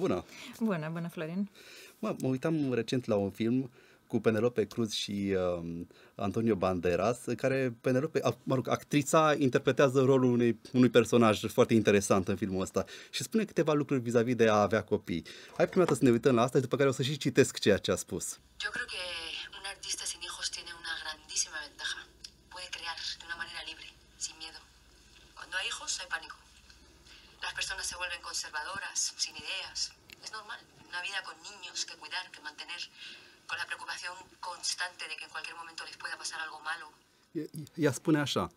Bună! Bună, bună Florin! Mă, mă uitam recent la un film cu Penelope Cruz și uh, Antonio Banderas, în care Penelope, a, mă rog, actrița interpretează rolul unei, unui personaj foarte interesant în filmul ăsta și spune câteva lucruri vis-a-vis de a avea copii. Hai prima dată să ne uităm la asta și după care o să și citesc ceea ce a spus. Eu cred că un artist sin hijos tiene una grandísima ventaja. Puede crear de una manera libre, sin miedo. Cuando hay hijos hay pánico. Las personas se vuelven conservadoras, sin ideas, es normal. Una vida con niños que cuidar, que mantener, con la preocupación constante de que en cualquier momento les pueda pasar algo malo. Ea spune așa,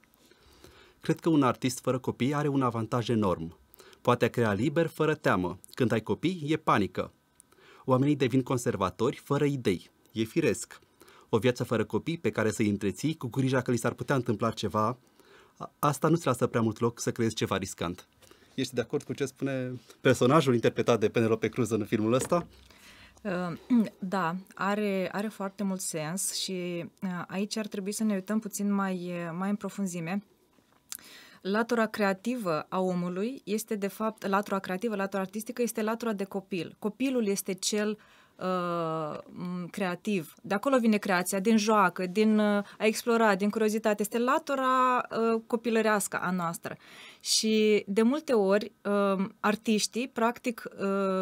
Cred că un artist fără copii are un avantaj enorm. Poate crea liber fără teamă. Când ai copii, e panică. Oamenii devin conservatori fără idei. E firesc. O viață fără copii pe care să-i întreții cu grija că li s-ar putea întâmpla ceva, asta nu-ți lasă prea mult loc să creezi ceva riscant. Ești de acord cu ce spune personajul interpretat de Penelope Cruz în filmul ăsta? Uh, da, are, are foarte mult sens și uh, aici ar trebui să ne uităm puțin mai, uh, mai în profunzime. Latura creativă a omului este, de fapt, latura creativă, latura artistică este latura de copil. Copilul este cel uh, Uh, creativ. De acolo vine creația, din joacă, din uh, a explora, din curiozitate. Este latura uh, copilărească a noastră. Și de multe ori uh, artiștii, practic,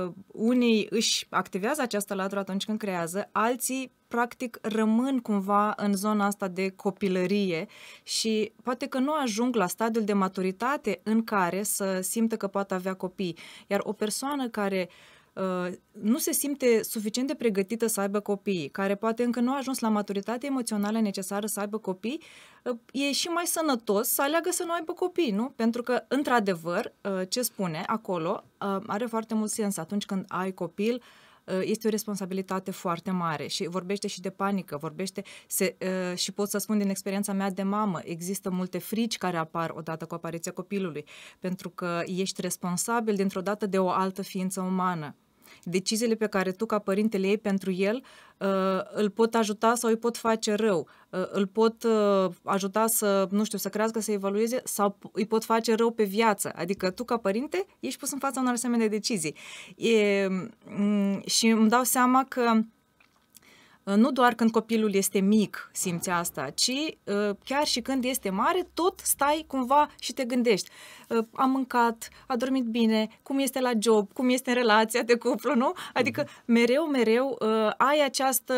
uh, unii își activează această latură atunci când creează, alții practic rămân cumva în zona asta de copilărie și poate că nu ajung la stadiul de maturitate în care să simtă că poate avea copii. Iar o persoană care uh, Uh, nu se simte suficient de pregătită să aibă copii, care poate încă nu a ajuns la maturitatea emoțională necesară să aibă copii, uh, e și mai sănătos să aleagă să nu aibă copii, nu? Pentru că, într-adevăr, uh, ce spune acolo are foarte mult sens atunci când ai copil, Uh, este o responsabilitate foarte mare și vorbește și de panică, vorbește se, uh, și pot să spun din experiența mea de mamă, există multe frici care apar odată cu apariția copilului, pentru că ești responsabil dintr-o dată de o altă ființă umană deciziile pe care tu ca părinte le iei pentru el uh, îl pot ajuta sau îi pot face rău, uh, îl pot uh, ajuta să, nu știu, să crească, să evalueze sau îi pot face rău pe viață. Adică tu ca părinte ești pus în fața unor asemenea decizii. E, și îmi dau seama că Ă, nu doar când copilul este mic simți asta, ci ă, chiar și când este mare, tot stai cumva și te gândești. Ă, Am mâncat, a dormit bine, cum este la job, cum este în relația de cuplu, nu? Adică mhm. mereu, mereu ai această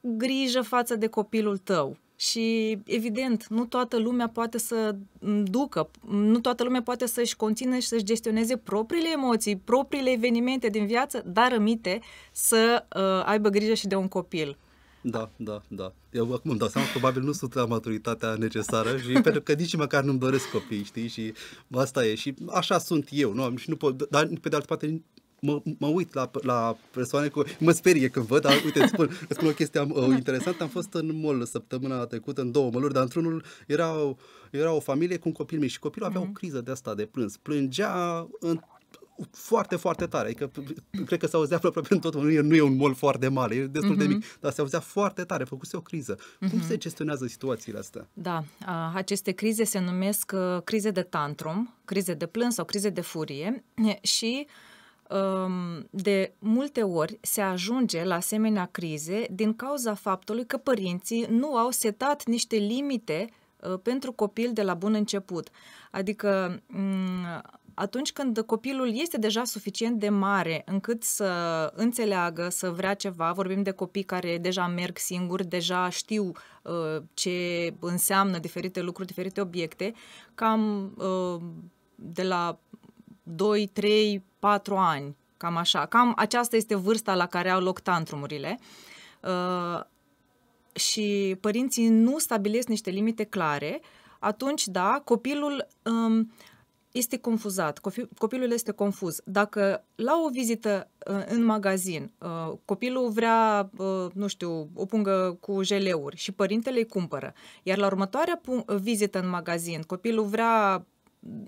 grijă față de copilul tău. Și, evident, nu toată lumea poate să ducă, nu toată lumea poate să-și conțină și să-și gestioneze propriile emoții, propriile evenimente din viață, dar rămite să uh, aibă grijă și de un copil. Da, da, da. Eu acum îmi dau seama că probabil nu sunt la maturitatea necesară și pentru că nici măcar nu-mi doresc copii, știi? Și asta e. Și așa sunt eu, nu? Și nu pot, dar pe de altă parte mă, mă uit la, la persoane cu... Mă sperie când văd, dar uite, îți spun, îți spun o chestie uh, interesantă. Am fost în mall săptămâna trecută, în două măluri, dar într-unul era, era o familie cu un copil mic și copilul avea mm-hmm. o mhm. criză de asta de plâns. Plângea în foarte, foarte tare. Adică cred că se auzea aproape în tot nu e, nu e un mol foarte mare, e destul uh-huh. de mhm. mic, dar se auzea foarte tare, făcuse o criză. Uh-huh. Cum mhm. se gestionează situațiile astea? Da, aceste crize se numesc uh, crize de tantrum, crize de plâns sau crize de furie și uh, de multe ori se ajunge la asemenea crize din cauza faptului că părinții nu au setat niște limite ă, pentru copil de la bun început. Adică atunci când copilul este deja suficient de mare încât să înțeleagă, să vrea ceva, vorbim de copii care deja merg singuri, deja știu ă, ce înseamnă diferite lucruri, diferite obiecte, cam ă, de la 2, 3, patru ani, cam așa. Cam aceasta este vârsta la care au loc tantrumurile. Uh, și părinții nu stabilesc niște limite clare, atunci, da, copilul um, este confuzat, copilul este confuz. Dacă la o vizită uh, în magazin, uh, copilul vrea, uh, nu știu, o pungă cu geleuri și părintele îi cumpără, iar la următoarea vizită în magazin, copilul vrea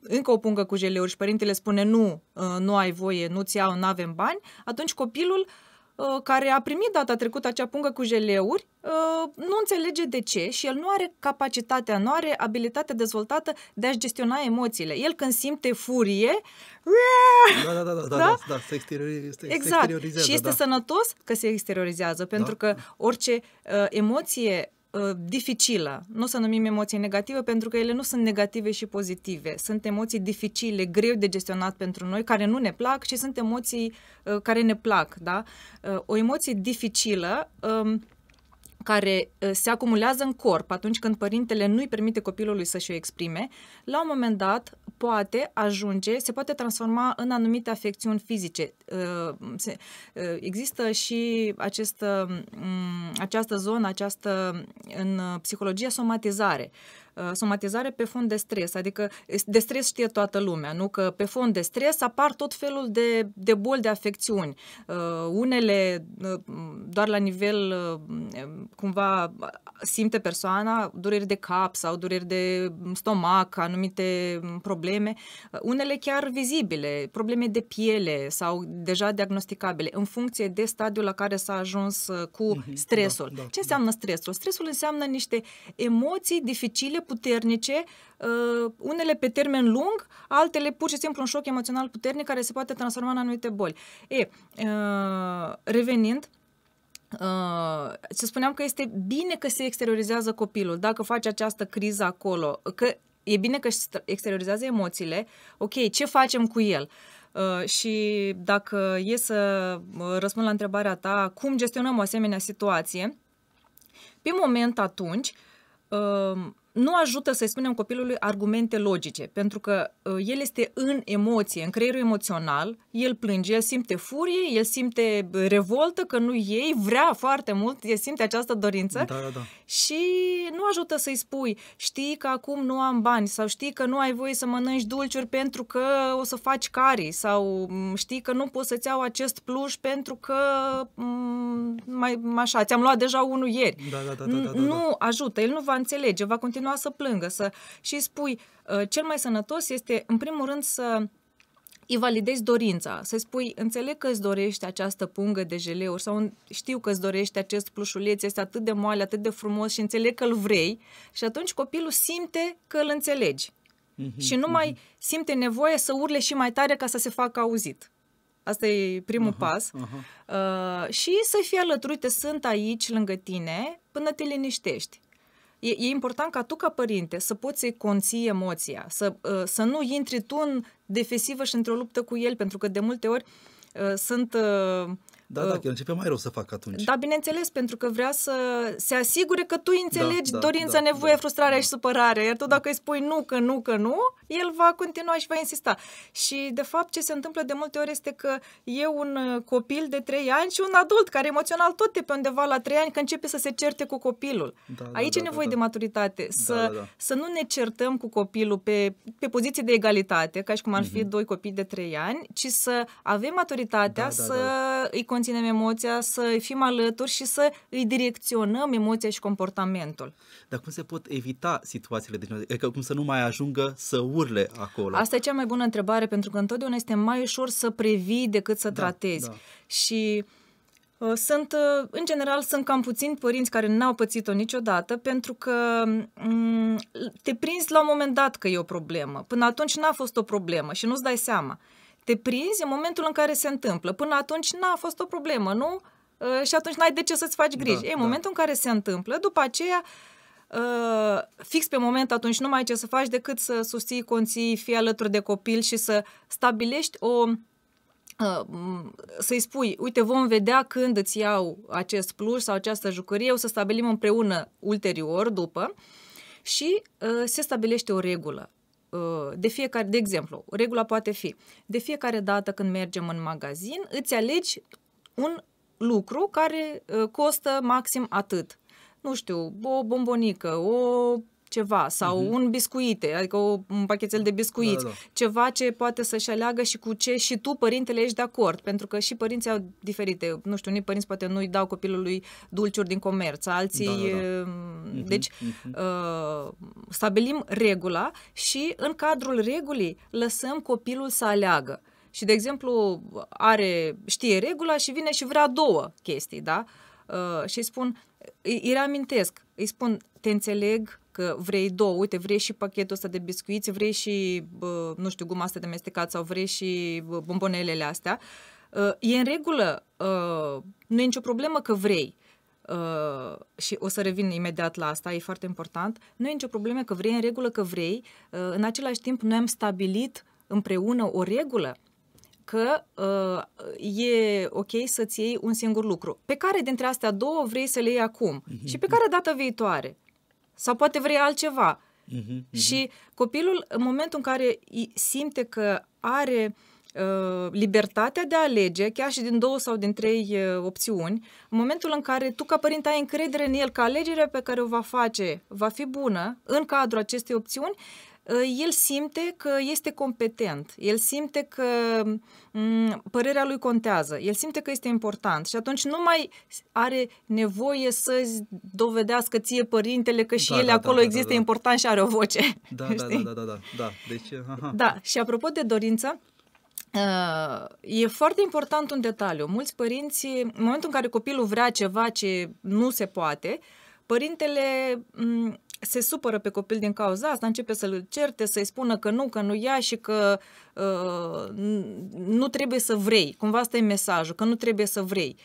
încă o pungă cu jeleuri. și părintele spune nu, uh, nu ai voie, nu-ți iau, nu avem bani, atunci copilul uh, care a primit data trecută acea pungă cu jeleuri, uh, nu înțelege de ce și el nu are capacitatea, nu are abilitatea dezvoltată de a-și gestiona emoțiile. El când simte furie, da, da, da, da, da, da? da, da se, exteriori, se exact. exteriorizează. Și este da. sănătos că se exteriorizează, da. pentru da. că orice emoție Uh, dificilă. Nu o să numim emoții negative pentru că ele nu sunt negative și pozitive. Sunt emoții dificile, greu de gestionat pentru noi, care nu ne plac și sunt emoții uh, care ne plac. Da? Uh, o emoție dificilă um, care se acumulează în corp atunci când părintele nu-i permite copilului să-și o exprime, la un moment dat poate ajunge, se poate transforma în anumite afecțiuni fizice. Uh, uh, există și acest, um, această zonă, această în psihologie somatizare. Uh, somatizare pe fond de stres, adică de stres știe toată lumea, nu că pe fond de stres apar tot felul de, de boli, de afecțiuni. Uh, unele uh, doar la nivel um, cumva simte persoana dureri de cap sau dureri de stomac, anumite um, probleme, unele chiar vizibile, probleme de piele sau deja diagnosticabile, în funcție de stadiul la care s-a ajuns cu mhm, stresul. Da, da, Ce înseamnă stresul? Stresul înseamnă niște emoții dificile puternice, uh, unele pe termen lung, altele pur și simplu un șoc emoțional puternic care se poate transforma în anumite boli. E, uh, revenind, Uh, să spuneam că este bine că se exteriorizează copilul dacă face această criză acolo, că e bine că exteriorizează emoțiile, ok, ce facem cu el? Uh, și dacă e să uh, răspund la întrebarea ta, cum gestionăm o asemenea situație, pe moment atunci, uh, nu ajută să-i spunem copilului argumente logice, pentru că uh, el este în emoție, în creierul emoțional, el plânge, el simte furie, el simte uh, revoltă că nu ei, vrea foarte mult, el simte această dorință da, da, da. și nu ajută să-i spui, știi că acum nu am bani sau știi că nu ai voie să mănânci dulciuri pentru că o să faci cari sau mm, știi că nu poți să-ți iau acest pluș pentru că mm, mai, așa, ți-am luat deja unul ieri. Da, da, da, da, da, da. da. Nu ajută, el nu va înțelege, va continua continua să plângă să, și spui, ă, cel mai sănătos este, în primul rând, să îi validezi dorința, să spui, înțeleg că îți dorești această pungă de geleuri sau știu că îți dorești acest plușuleț, este atât de moale, atât de frumos și înțeleg că îl vrei și atunci copilul simte că îl înțelegi mm-hmm. și nu mai mm-hmm. simte nevoie să urle și mai tare ca să se facă auzit. Asta e primul aha, pas. Aha. Uh, și să fii alături, te sunt aici lângă tine până te liniștești e, e important ca tu, ca părinte, să poți să-i conții emoția, să, ă, să nu intri tu în defesivă și într-o luptă cu el, pentru că de multe ori ă, sunt ă, da, uh, da, dacă începe mai rău să fac atunci. Da, bineînțeles, pentru că vrea să se asigure că tu înțelegi da, da, dorința, da, nevoie, da, frustrarea da. și supărarea. Iar tu dacă îi spui nu, că nu, că nu, el va continua și va insista. Și, de fapt, ce se întâmplă de multe ori este că e un uh, copil de 3 ani și un adult care emoțional tot e pe undeva la 3 ani că începe să se certe cu copilul. Da, da Aici da, e da, nevoie da, de maturitate. Da, să, da, da, să nu ne certăm cu copilul pe, pe poziții de egalitate, ca și cum ar fi mm-hmm. doi copii de 3 ani, ci să avem da, maturitatea da, da, să da. îi conținem emoția, să fim alături și să îi direcționăm emoția și comportamentul. Dar cum se pot evita situațiile de genul cum să nu mai ajungă să urle acolo? Asta e cea mai bună întrebare, pentru că întotdeauna este mai ușor să previi decât să da, tratezi. Da. Și uh, sunt, uh, în general, sunt cam puțini părinți care n-au pățit-o niciodată pentru că um, te prinzi la un moment dat că e o problemă. Până atunci n-a fost o problemă și nu-ți dai seama te prinzi în momentul în care se întâmplă. Până atunci n-a fost o problemă, nu? Uh, și atunci n-ai de ce să-ți faci da, griji. Da, e da. momentul în care se întâmplă, după aceea uh, fix pe moment atunci nu mai ai ce să faci decât să susții, conții, fii alături de copil și să stabilești o uh, să-i spui, uite, vom vedea când îți iau acest plus sau această jucărie, o să stabilim împreună ulterior, după, și uh, se stabilește o regulă. Uh, de fiecare, de exemplu, regula poate fi, de fiecare dată când mergem în magazin, îți alegi un lucru care uh, costă maxim atât. Nu știu, o bombonică, o ceva sau uh-huh. un biscuite, adică un pachetel de biscuiți, da, da. ceva ce poate să-și aleagă și cu ce și tu, părintele, ești de acord, pentru că și părinții au diferite, nu știu, unii părinți poate nu-i dau copilului dulciuri din comerț, alții... Da, da, da. Mm, mhm, deci, uh-huh. uh, stabilim regula și în cadrul regulii lăsăm copilul să aleagă. Și, de exemplu, are, știe regula și vine și vrea două chestii, da? Uh, și îi spun, îi, îi reamintesc, îi spun, te înțeleg, că vrei două, uite, vrei și pachetul ăsta de biscuiți, vrei și, nu știu, guma asta de mestecat sau vrei și bombonelele astea. Uh, e în regulă, uh, nu e nicio problemă că vrei. Uh, și o să revin imediat la asta, e foarte important. Nu e nicio problemă că vrei, în regulă că vrei. Uh, în același timp, noi am stabilit împreună o regulă că uh, e ok să-ți iei un singur lucru, pe care dintre astea două vrei să le iei acum uh-huh. și pe care data viitoare. Sau poate vrei altceva. Uh-huh, uh-huh. Și copilul, în momentul în care simte că are uh, libertatea de a alege, chiar și din două sau din trei uh, opțiuni, în momentul în care tu ca părinte ai încredere în el că alegerea pe care o va face va fi bună în cadrul acestei opțiuni, el simte că este competent, el simte că părerea lui contează, el simte că este important și atunci nu mai are nevoie să-ți dovedească ție părintele că și da, el da, acolo da, da există da, da. important și are o voce. Da, da, da, da, da, da, da. Deci, aha. da. Și apropo de dorință, ă, E foarte important un detaliu. Mulți părinți, în momentul în care copilul vrea ceva ce nu se poate, părintele se supără pe copil din cauza asta, începe să-l certe, să-i spună că nu, că nu ia și că uh, nu trebuie să vrei. Cumva asta e mesajul, că nu trebuie să vrei.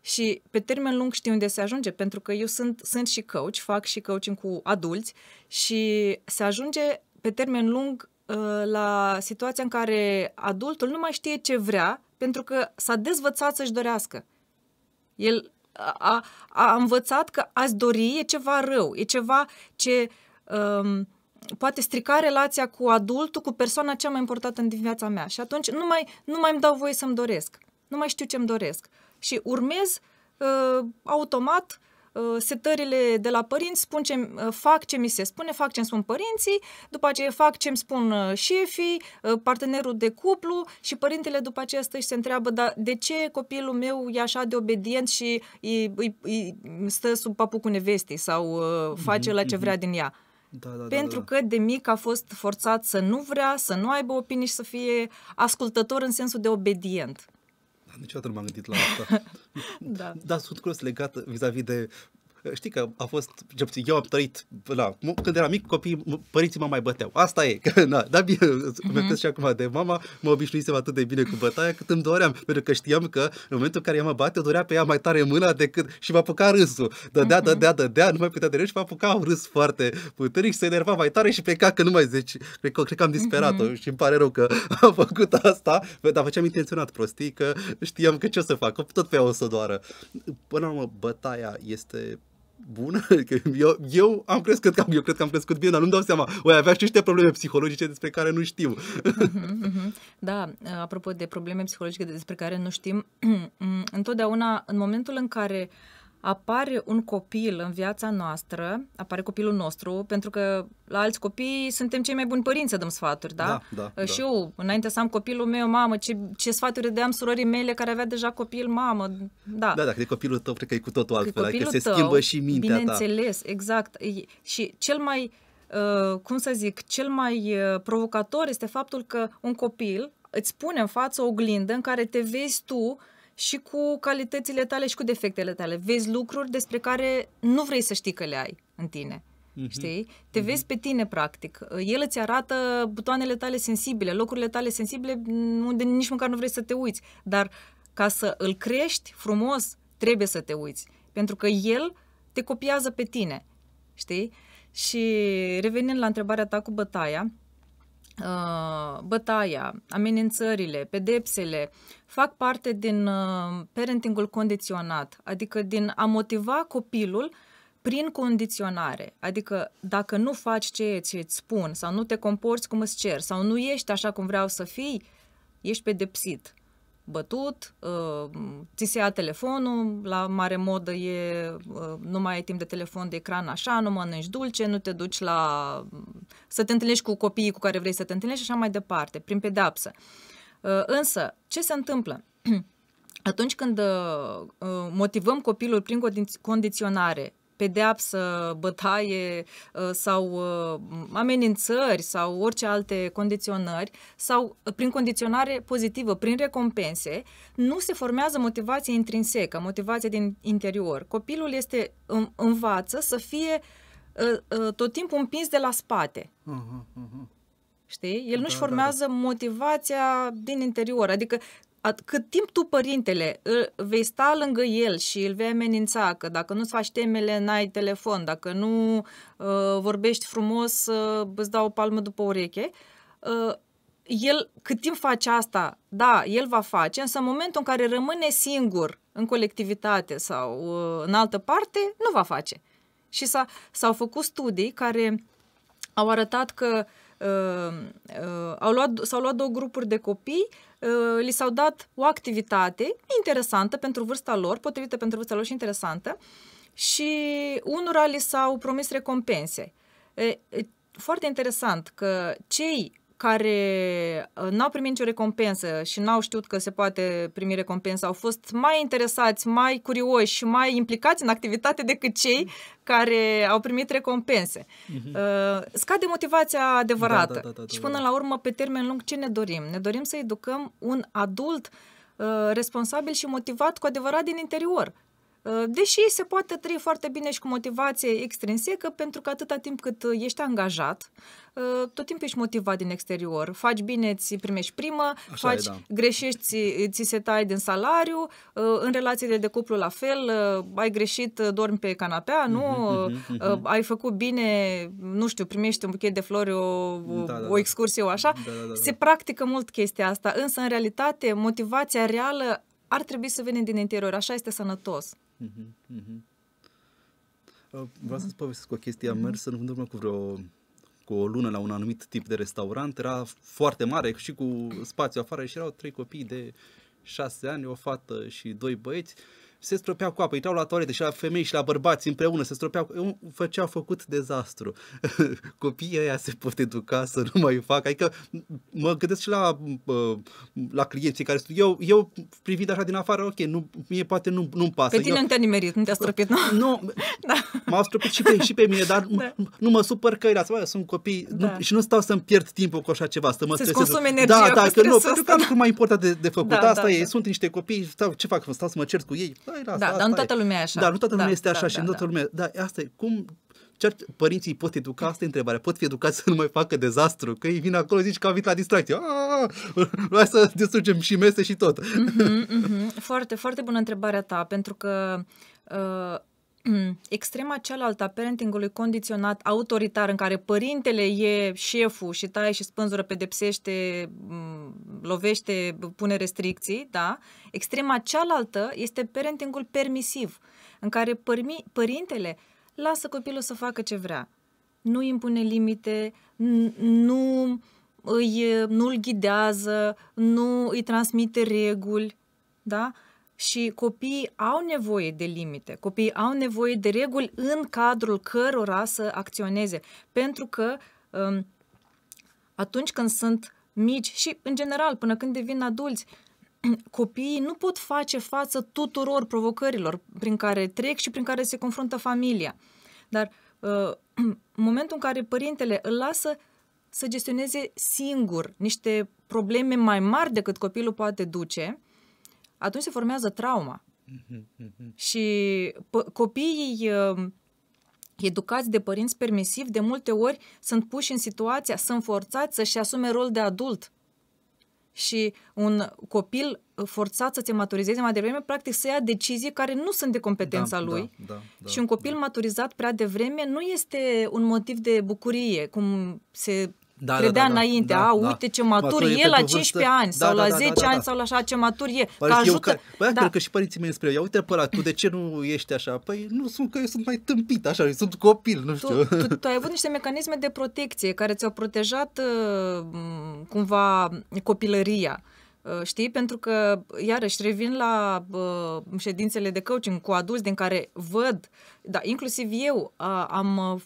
Și pe termen lung știu unde se ajunge, pentru că eu sunt, sunt și coach, fac și coaching cu adulți și se ajunge pe termen lung uh, la situația în care adultul nu mai știe ce vrea pentru că s-a dezvățat să-și dorească. El a, a învățat că a-ți dori e ceva rău, e ceva ce um, poate strica relația cu adultul, cu persoana cea mai importantă în viața mea. Și atunci nu mai, nu mai îmi dau voie să-mi doresc. Nu mai știu ce-mi doresc. Și urmez uh, automat Uh, setările de la părinți spun ce, uh, fac ce mi se spune, fac ce îmi spun părinții, după aceea fac ce îmi spun uh, șefii, partenerul de cuplu și părintele după aceea stă și se întreabă, dar de ce copilul meu e așa de obedient și îi, îi, îi stă sub papucul nevestei sau face la ce mhm, vrea mhm. din ea? Da, da, da, da pentru da, da. că de mic a fost forțat să nu vrea, să nu aibă opinii și să fie ascultător în sensul de obedient niciodată nu m-am gândit la asta. da. Dar sunt curios legat vis-a-vis de știi că a fost, eu am trăit, na, când eram mic, copii, părinții mă mai băteau. Asta e, că, na, bine, mm-hmm. și acum de mama, mă obișnuisem atât de bine cu bătaia cât îmi doream, pentru că știam că în momentul în care ea mă bate, dorea pe ea mai tare mâna decât și mă apuca râsul. Dădea, mm-hmm. dădea, dădea, nu mai putea de râs și mă apuca un râs foarte puternic și se enerva mai tare și pleca că nu mai zici. Cred că, cred că am mhm. disperat-o mm-hmm. și îmi pare rău că am făcut asta, dar făceam intenționat prostii, că știam că ce o să fac, tot pe ea o să doară. Până la urmă, bătaia este bună, că eu, eu am crescut, că eu cred că am crescut bine, dar nu-mi dau seama. Oi, avea și niște probleme psihologice despre care nu știu. Mhm, mhm, mhm. Da, apropo de probleme psihologice despre care nu știm, mm, întotdeauna, în momentul în care uh, apare un copil în viața noastră, apare copilul nostru, pentru că la alți copii suntem cei mai buni părinți să dăm sfaturi, da? da, da, uh, da. și da. eu, înainte să am copilul meu, mamă, ce, ce sfaturi deam surorii mele care avea deja copil, mamă, da. Da, da, e copilul tău, cred că e cu totul altfel, adică se tău, schimbă și mintea bineînțeles, ta. Bineînțeles, exact. Și cel mai, uh, cum să zic, cel mai uh, provocator este faptul că un copil îți pune în față o oglindă în care te vezi tu uh, și cu calitățile tale și cu defectele tale. Vezi lucruri despre care nu vrei să știi că le ai în tine. Mm-hmm. Știi? Te mm-hmm. vezi pe tine, practic. El îți arată butoanele tale sensibile, locurile tale sensibile unde nici măcar nu vrei să te uiți. Dar ca să îl crești frumos, trebuie să te uiți. Pentru că el te copiază pe tine. Știi? Și revenind la întrebarea ta cu bătaia, Uh, bătaia, amenințările, pedepsele fac parte din uh, parentingul condiționat, adică din a motiva copilul prin condiționare. Adică dacă nu faci ce îți spun sau nu te comporți cum îți cer sau nu ești așa cum vreau să fii, ești pedepsit bătut, uh, ți se ia telefonul, la mare modă e, uh, nu mai ai timp de telefon, de ecran așa, nu mănânci dulce, nu te duci la... Mm, să te întâlnești cu copiii cu care vrei să te întâlnești și așa mai departe, prin pedapsă. Uh, însă, ce se întâmplă? Atunci când motivăm copilul prin condiționare pedeapsă, bătaie ă, sau ă, amenințări sau orice alte condiționări sau ă, prin condiționare pozitivă, prin recompense, nu se formează motivație intrinsecă, motivație din interior. Copilul este învață să fie tot timpul împins de la spate. Uh-huh, uh-huh. Știi? El nu-și da, da, da. formează motivația din interior. Adică at- cât timp tu, părintele, îl, vei sta lângă el și îl vei amenința că dacă nu-ți faci temele, n-ai telefon, dacă nu uh, vorbești frumos, uh, îți dau o palmă după ureche, uh, el, cât timp face asta, da, el va face, însă în momentul în care rămâne singur în colectivitate sau uh, în altă parte, nu va face. Și s-a, s-au făcut studii care au arătat că uh, uh, uh, au luat, s-au luat două grupuri de copii, uh, li s-au dat o activitate interesantă pentru vârsta lor, potrivită pentru vârsta lor și interesantă, și unora li s-au promis recompense. E, e, foarte interesant că cei care uh, n-au primit nicio recompensă și n-au știut că se poate primi recompensă, au fost mai interesați, mai curioși și mai implicați în activitate decât cei mm-hmm. care au primit recompense. Uh-huh. Scade motivația da, da, adevărată. Da, da, da, da, și până da. la urmă, pe termen lung, ce ne dorim? Ne dorim să educăm un adult uh, responsabil și motivat cu adevărat din interior, Uh, deși se poate trăi foarte bine și cu motivație extrinsecă, pentru că atâta timp cât uh, ești angajat, uh, tot timpul ești motivat din exterior. Faci bine, ți primești primă, Așa faci, e, da. greșești, ți, se tai din salariu, în relațiile de cuplu la fel, ai greșit, dormi pe canapea, mhm, nu? Uh-huh, uh-huh, uh-huh. Ai făcut bine, nu știu, primești un buchet de flori, o, da, da, da, o excursie, o așa. Da, da, da. Se da. practică mult chestia asta, însă în realitate motivația reală ar trebui să vină din interior, așa este sănătos. Uh-huh, uh-huh. Vreau să-ți povestesc o chestie. Am mers în urmă cu vreo cu o lună la un anumit tip de restaurant. Era foarte mare și cu spațiu afară și erau trei copii de șase ani, o fată și doi băieți. Uh, se stropeau cu apă, intrau la toaletă și la femei și la bărbați împreună, se stropeau, făceau făcut dezastru. Copiii ăia se pot educa să nu mai fac, adică mă gândesc și la, la clienții care sunt, eu, eu privind așa din afară, ok, nu, mie poate nu, nu-mi pasă. Pe tine eu, nu te-a nimerit, nu te-a stropit, nu? Nu, da. m-au stropit și pe, și pe mine, dar da. nu, mă supăr că era, sunt copii da. nu, și nu stau să-mi pierd timpul cu așa ceva, să mă Să-ți consumi energia da, da, că nu, pentru că am da. mai important de, de făcut, da, asta da, e, da. sunt niște copii, stau, ce fac, stau să mă cert cu ei, stai, lasă, da, asta dar nu toată lumea e așa. Dar nu toată lumea da, este așa da, și da, nu da. toată lumea... Da, asta e, cum, ce părinții pot educa? Asta e întrebarea. Pot fi educați să nu mai facă dezastru? Că ei vin acolo, zici că am venit la distracție. Hai să distrugem și mese și tot. Mm-hmm, mm-hmm. Foarte, foarte bună întrebarea ta, pentru că uh, Mm, extrema cealaltă a parentingului condiționat, autoritar, în care părintele e șeful și taie și spânzură, pedepsește, mm, lovește, pune restricții, da? Extrema cealaltă este parentingul permisiv, în care părmi, părintele lasă copilul să facă ce vrea. Nu îi impune limite, nu îi, nu îl ghidează, nu îi transmite reguli, da? și copiii au nevoie de limite, copiii au nevoie de reguli în cadrul cărora să acționeze, pentru că um, atunci când sunt mici și, în general, până când devin adulți, copiii nu pot face față tuturor provocărilor prin care trec și prin care se confruntă familia. Dar uh, momentul în care părintele îl lasă să gestioneze singur niște probleme mai mari decât copilul poate duce, atunci se formează trauma. Mhm, mhm. Și p- copiii um, educați de părinți permisivi, de multe ori sunt puși în situația, sunt forțați să-și asume rol de adult. Și un copil forțat să se maturizeze mai devreme, practic să ia decizii care nu sunt de competența da, lui. Da, da, da, și un copil da. maturizat prea devreme nu este un motiv de bucurie, cum se da, da credea da, da, înainte, da, a, da. uite ce matur, matur e, e la 15 ani da, sau da, la 10 da, da, da, ani da. sau la așa ce matur e, păi că ajută. Că, păi, da. cred că și părinții mei spre ia uite pe tu de ce nu ești așa? Păi nu sunt că eu sunt mai tâmpit așa, eu sunt copil, nu știu. Tu, tu, tu ai avut niște mecanisme de protecție care ți-au protejat uh, cumva copilăria. Uh, știi? Pentru că, iarăși, revin la uh, ședințele de coaching cu adulți din care văd, da, inclusiv eu uh, am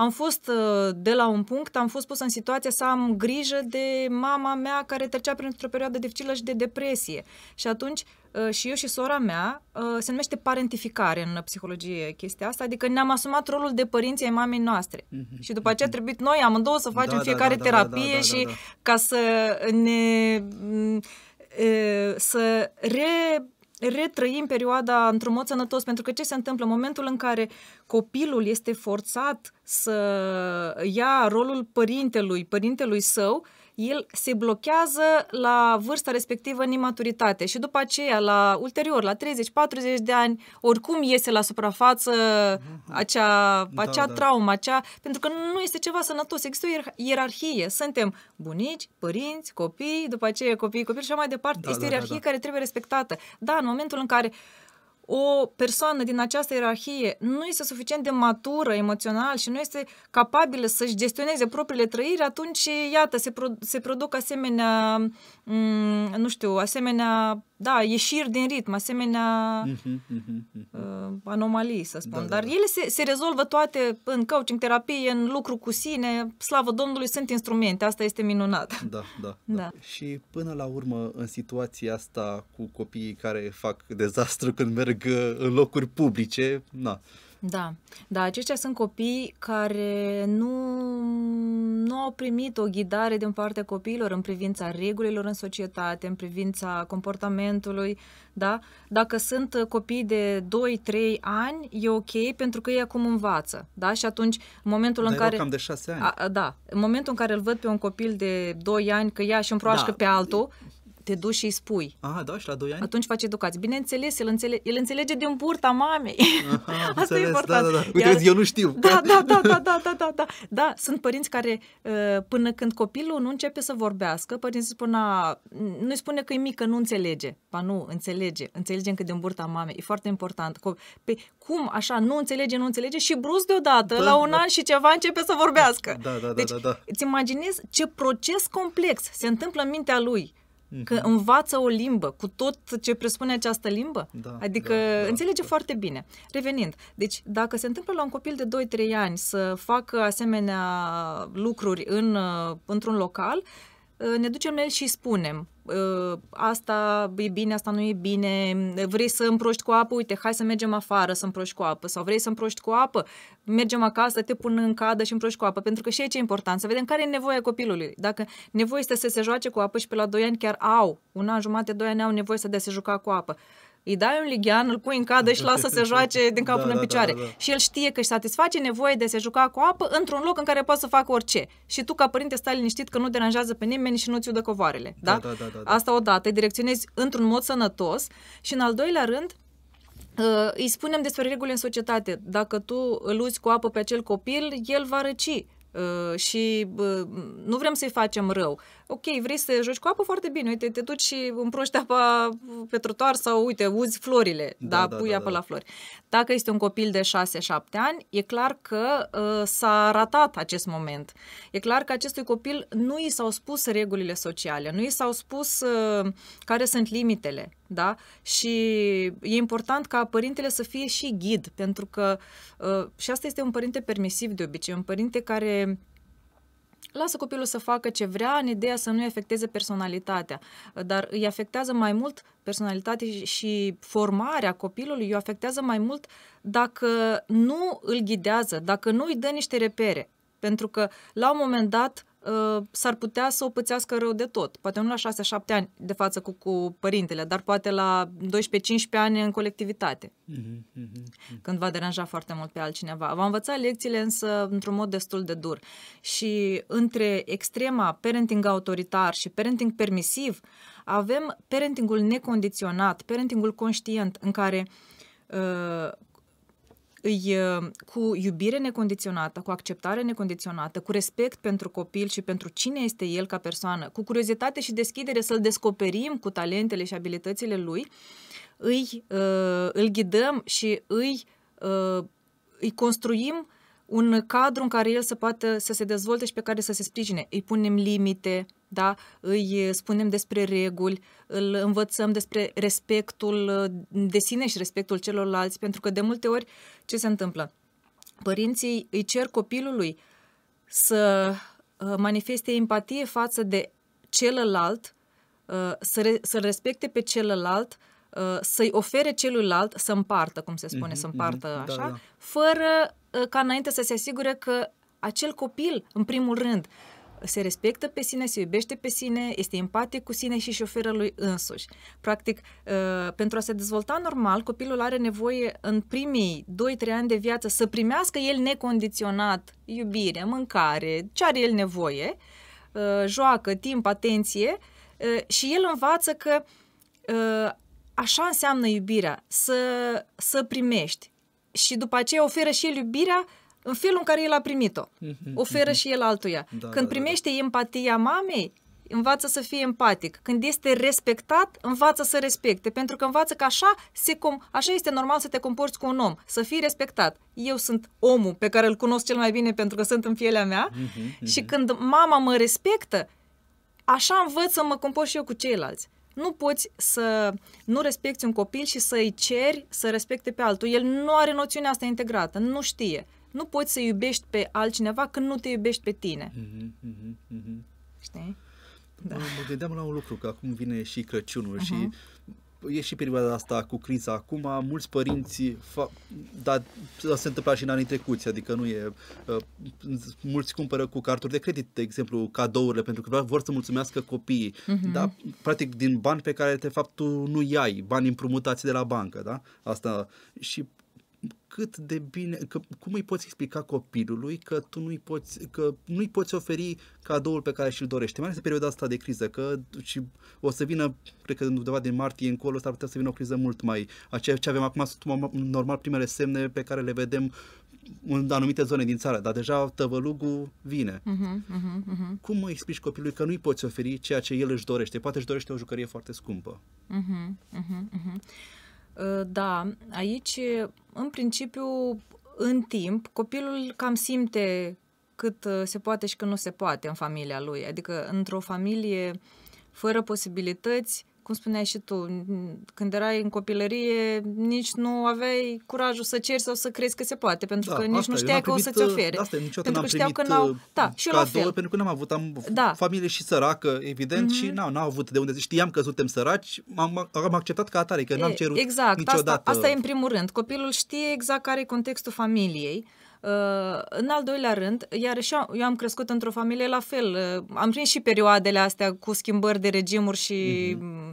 am fost uh, de la un punct, am fost pusă în situația să am grijă de mama mea care trecea printr-o perioadă dificilă și de depresie. Și atunci uh, și eu și sora mea uh, se numește parentificare în psihologie chestia asta, adică ne-am asumat rolul de părinții ai mamei noastre. Mm-hmm. Și după aceea a mhm. trebuit noi amândouă să facem da, da, da fiecare da, da, da, terapie da, da, da, și da, da. ca să ne mm, să re retrăim perioada într-un mod sănătos, pentru că ce se întâmplă în momentul în care copilul este forțat să ia rolul părintelui, părintelui său, el se blochează la vârsta respectivă în imaturitate și după aceea, la ulterior, la 30-40 de ani, oricum iese la suprafață mhm. acea, da, acea da. traumă, acea, pentru că nu este ceva sănătos. Există o ierarhie. Suntem bunici, părinți, copii, după aceea copii, copii și așa mai departe. Da, este o ierarhie da, da, da. care trebuie respectată. Da, în momentul în care uh, o persoană din această ierarhie nu este suficient de matură emoțional și nu este capabilă să-și gestioneze propriile trăiri, atunci, iată, se, pro- se produc asemenea, m- mm, nu știu, asemenea da, ieșiri din ritm, asemenea mhm, mhm, mhm. uh anomalii, să spun. Da, da, Dar da. ele se, se rezolvă toate în coaching, terapie, în lucru cu sine, slavă Domnului, sunt instrumente, asta este minunat. Da, da, da. da. Și până la urmă, în situația asta cu copiii care fac dezastru când merg uh, în locuri publice, na, da, da, aceștia sunt copii care nu, nu au primit o ghidare din partea copiilor în privința regulilor în societate, în privința comportamentului, da? Dacă sunt copii de 2-3 ani, e ok pentru că ei acum învață, da? Și atunci, în momentul Dar în care... cam de 6 ani. A, da, în momentul în care îl văd pe un copil de 2 ani că ia și împroașcă da. pe altul, te duci și îi spui. Aha, da, și la 2 ani? Atunci faci educație. Bineînțeles, el, înțelege, el înțelege din burta mamei. Aha, Asta înțeles, e important. Da, da, da. Uite, Iar... eu nu știu. Da, da, da, da, da, da, da, da. Da, sunt părinți care uh, până când copilul nu începe să vorbească, părinții spun, a, nu spune că e mică, nu înțelege. Ba nu, înțelege. Înțelege încă din burta mamei. E foarte important. Pe cum așa, nu înțelege, nu înțelege și brusc deodată, da, la un da. an și ceva, începe să vorbească. Da, da, da, deci, da, da. Îți imaginezi ce proces complex se întâmplă în mintea lui. Că mhm. învață o limbă cu tot ce presupune această limbă. Da, adică da, da, înțelege da. foarte bine. Revenind, deci dacă se întâmplă la un copil de 2-3 ani să facă asemenea lucruri în, uh, într-un local, Ă, ne ducem la el și spunem ă, asta e bine, asta nu e bine, vrei să împroști cu apă, uite, hai să mergem afară să împroști cu apă sau vrei să împroști cu apă, mergem acasă, te pun în cadă și împroști cu apă, pentru că și aici e important să vedem care e nevoia copilului. Dacă nevoia este să se joace cu apă și pe la 2 ani chiar au, un an jumate, 2 ani au nevoie să dea se juca cu apă, îi dai un lighean, îl pui în cadă și lasă să joace din cap da, până da, în da, da, picioare. Da, da, da. Și el știe că își satisface nevoie de a se juca cu apă într-un loc în care poate să facă orice. Și tu, ca părinte, stai liniștit că nu deranjează pe nimeni și nu ți udă covoarele. Da? Da, da, da, da, da. Asta odată, îi direcționezi într-un mod sănătos și, în al doilea rând, uh, îi spunem despre reguli în societate. Dacă tu îl uzi cu apă pe acel copil, el va răci uh, și uh, nu vrem să-i facem rău ok, vrei să joci cu apă foarte bine, uite, te duci și împroști apa pe trotuar sau, uite, uzi florile, da, da, da pui da, apă da. la flori. Dacă este un copil de 6-7 ani, e clar că uh, s-a ratat acest moment. E clar că acestui copil nu i s-au spus regulile sociale, nu i s-au spus uh, care sunt limitele, da? Și e important ca părintele să fie și ghid, pentru că uh, și asta este un părinte permisiv de obicei, un părinte care lasă copilul să facă ce vrea în ideea să nu afecteze personalitatea, dar îi afectează mai mult personalitatea și formarea copilului, îi afectează mai mult dacă nu îl ghidează, dacă nu îi dă niște repere. Pentru că la un moment dat Uh, s-ar putea să o pățească rău de tot. Poate nu la 6-7 ani de față cu, cu părintele, dar poate la 12-15 ani în colectivitate, mm-hmm, mm-hmm. când va deranja foarte mult pe altcineva. Va învăța lecțiile însă într-un mod destul de dur. Și între extrema parenting autoritar și parenting permisiv, avem parentingul necondiționat, parentingul conștient, în care uh, îi, ă, cu iubire necondiționată, cu acceptare necondiționată, cu respect pentru copil și pentru cine este el ca persoană, cu curiozitate și deschidere să-l descoperim cu talentele și abilitățile lui, îi, ă, îl ghidăm și îi, ă, îi construim un cadru în care el să poată să se dezvolte și pe care să se sprijine. Îi punem limite, da? îi spunem despre reguli, îl învățăm despre respectul uh, de sine și respectul celorlalți, pentru că de multe ori ce se întâmplă? Părinții îi cer copilului să uh, manifeste empatie față de celălalt, uh, să-l respecte pe celălalt, să-i ofere celuilalt să împartă, cum se spune, mm-hmm, să mhm, împartă mm-hmm, așa, da, da. fără ca înainte să se asigure că acel copil, în primul rând, se respectă pe sine, se iubește pe sine, este empatic cu sine și își oferă lui însuși. Practic, uh, pentru a se dezvolta normal, copilul are nevoie în primii 2-3 ani de viață să primească el necondiționat iubire, mâncare, ce are el nevoie, uh, joacă, timp, atenție uh, și el învață că așa înseamnă iubirea, să, să primești. Și după aceea oferă și el iubirea în felul în care el a primit-o. Mhm, Oferă mhm. și el altuia. Da, Când da, da primește da, da. empatia mamei, învață să fie empatic. Când este respectat, învață să respecte, pentru că învață că așa, se com- așa este normal să te comporți cu un om, să fii respectat. Eu sunt omul pe care îl cunosc cel mai bine pentru că sunt în fielea mea mhm, și când mama mă respectă, așa învăț să mă comport și eu cu ceilalți. Nu poți să nu respecti un copil și să-i ceri să respecte pe altul. El nu are noțiunea asta integrată, nu știe nu poți să iubești pe altcineva când nu te iubești pe tine. Mm-hmm, mm-hmm, Știi? Da. da. Mă gândeam la un lucru, că acum vine și Crăciunul uh-huh. și e și perioada asta cu criza acum, mulți părinți, fa- dar se întâmpla și în anii trecuți, adică nu e, uh, mulți cumpără cu carturi de credit, de exemplu, cadourile, pentru că vor să mulțumească copiii, uh-huh. da? practic din bani pe care de fapt tu nu i-ai, bani împrumutați de la bancă, da? Asta și cât de bine, că, cum îi poți explica copilului că tu nu-i poți, că nu-i poți oferi cadoul pe care și-l dorește, mai ales în perioada asta de criză, că și o să vină, cred că undeva din martie încolo, s-ar putea să vină o criză mult mai, ceea ce avem acum sunt normal primele semne pe care le vedem în anumite zone din țară, dar deja tăvălugul vine. Uh-huh, uh-huh, uh-huh. Cum mă explici copilului că nu-i poți oferi ceea ce el își dorește? Poate își dorește o jucărie foarte scumpă. Uh-huh, uh-huh, uh-huh. Ă, da, aici, în principiu, în timp, copilul cam simte cât ă, se poate și cât nu se poate în familia lui. Adică, într-o familie fără posibilități, cum spuneai și tu, când erai în copilărie, nici nu aveai curajul să ceri sau să crezi că se poate, pentru da, că nici nu știai că o să-ți ofere. Asta, niciodată pentru că știau că n-au... Uh, da, și cadou, la fel. pentru că n-am avut, am da. familie și săracă, evident, mm-hmm. și mhm. n au n-am avut de unde. Știam că suntem săraci, am, am acceptat ca atare, că n-am cerut exact, niciodată. Exact, asta, asta e în primul rând. Copilul știe exact care e contextul familiei, în al doilea rând, și eu am crescut într-o familie la fel. Am prins și perioadele astea cu schimbări de regimuri și mm-hmm.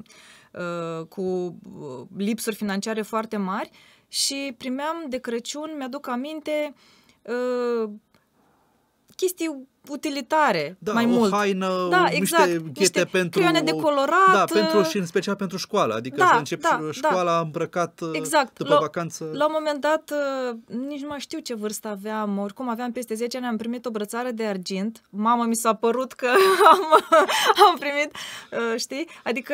cu uh, lipsuri financiare foarte mari și primeam de Crăciun, mi-aduc aminte, uh, chestii utilitare da, mai o mult. haină, da, niște exact, ghete niște pentru... creioane de colorat. Da, pentru, uh, și în special pentru școală. Adică da, să încep da, uh, da, școala da. îmbrăcat uh, exact. după la, vacanță. La un moment dat, nici nu mai știu ce vârstă aveam. Oricum aveam peste 10 ani, am primit o brățară de argint. Mama mi s-a părut că am, am primit, știi? Adică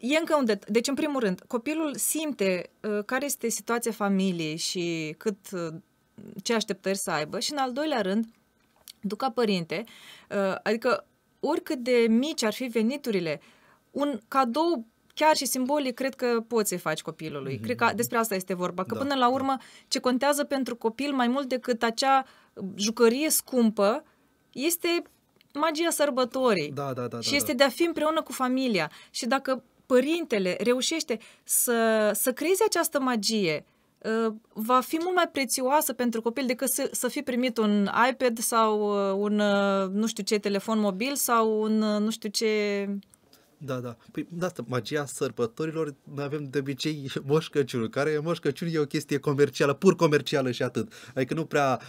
e încă unde... Deci, în primul rând, copilul simte care este situația familiei și cât ce așteptări să aibă și în al doilea rând, tu ca părinte, uh, adică oricât de mici ar fi veniturile, un cadou chiar și simbolic, cred că poți să-i faci copilului. Mm-hmm. Cred că despre asta este vorba, că da, până la da. urmă da. ce contează pentru copil mai mult decât acea jucărie scumpă este magia sărbătorii. Da, da, da, și da, este da. de a fi împreună cu familia. Și dacă părintele reușește să, să creeze această magie, Ă, va fi mult mai prețioasă pentru copil decât să, să fi primit un iPad sau ă, un ă, nu știu ce telefon mobil sau un nu știu ce da, da. Păi, da, asta, magia sărbătorilor, noi avem de obicei Moș Crăciunul, care Moș Crăciun e o chestie comercială, pur comercială și atât. Adică nu prea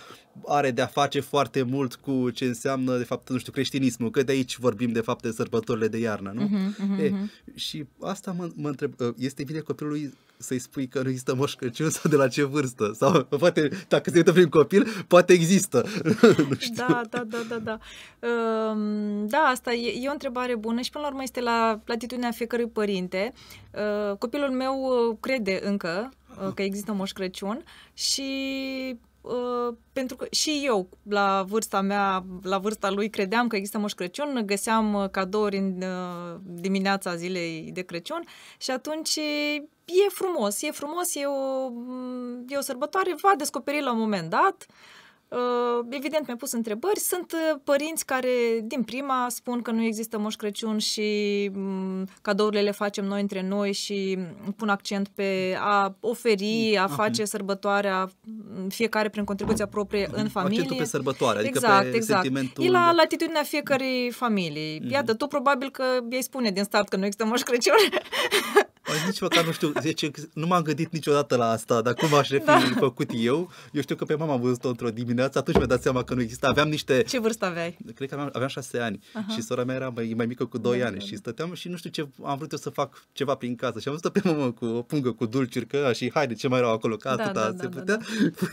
are de-a face foarte mult cu ce înseamnă, de fapt, nu știu, creștinismul, că de aici vorbim, de fapt, de sărbătorile de iarnă, nu? Uh-huh, uh-huh. E, mhm. și asta mă, mă întreb, este bine copilului să-i spui că nu există Moș Crăciun sau de la ce vârstă. Sau poate, dacă se uită prin copil, poate există. nu știu. Da, da, da, da, da. Um, da, asta e, e o întrebare bună și până la urmă este la platitudinea fiecărui părinte. Uh, copilul meu crede încă ah. că există Moș Crăciun și Uh, pentru că și eu, la vârsta mea, la vârsta lui, credeam că există Moș Crăciun, găseam uh, cadouri în uh, dimineața zilei de Crăciun și atunci e frumos, e frumos, e o, mm, e o sărbătoare, va descoperi la un moment dat. Uh, Uh, evident, mi-am pus întrebări. Sunt uh, părinți care, din prima, spun că nu există Moș Crăciun și mm, cadourile le facem noi între noi și mm, pun accent pe a oferi, mm, a face sărbătoarea fiecare prin contribuția proprie în familie. Accentul pe sărbătoare, adică exact, pe exact. sentimentul... E la latitudinea fiecărei familii. Mm-hmm. Iată, tu probabil că ei spune din start că nu există Moș Crăciun. nici măcar nu știu, zice, nu m-am gândit niciodată la asta, dar cum aș fi da. făcut eu? Eu știu că pe mama am văzut-o într-o dimineață, atunci mi-a dat seama că nu exista. Aveam niște... Ce vârstă aveai? Cred că aveam, aveam șase ani Aha. și sora mea era mai, mai mică cu doi da, ani da. și stăteam și nu știu ce, am vrut eu să fac ceva prin casă și am văzut pe mama cu o pungă cu dulciuri că și haide ce mai erau acolo, că da, atâta da, se da, da putea, da,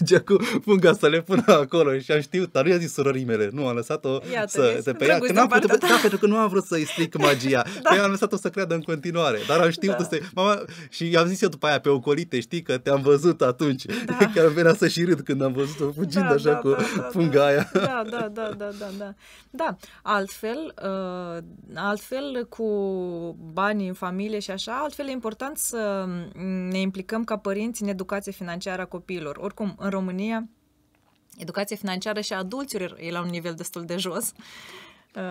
da. cu punga să le pună acolo și am știut, dar nu i-a zis surorii mele, nu am lăsat-o Iată, să se pe ea, că n-am putut, da, pentru că nu am vrut să-i stric magia, da. pe păi am lăsat-o să creadă în continuare, dar am știut da. să Mama, și i-am zis eu după aia pe ocolite, știi că te-am văzut atunci. Da. Chiar venea să și râd când am văzut-o da, fugind da, așa da, cu da, da, punga da, aia. Da, da, da, da, da, da, da. altfel, uh, altfel cu banii în familie și așa, altfel e important să ne implicăm ca părinți în educația financiară a copiilor. Oricum, în România, educația financiară și a adulților e la un nivel destul de jos. Uh,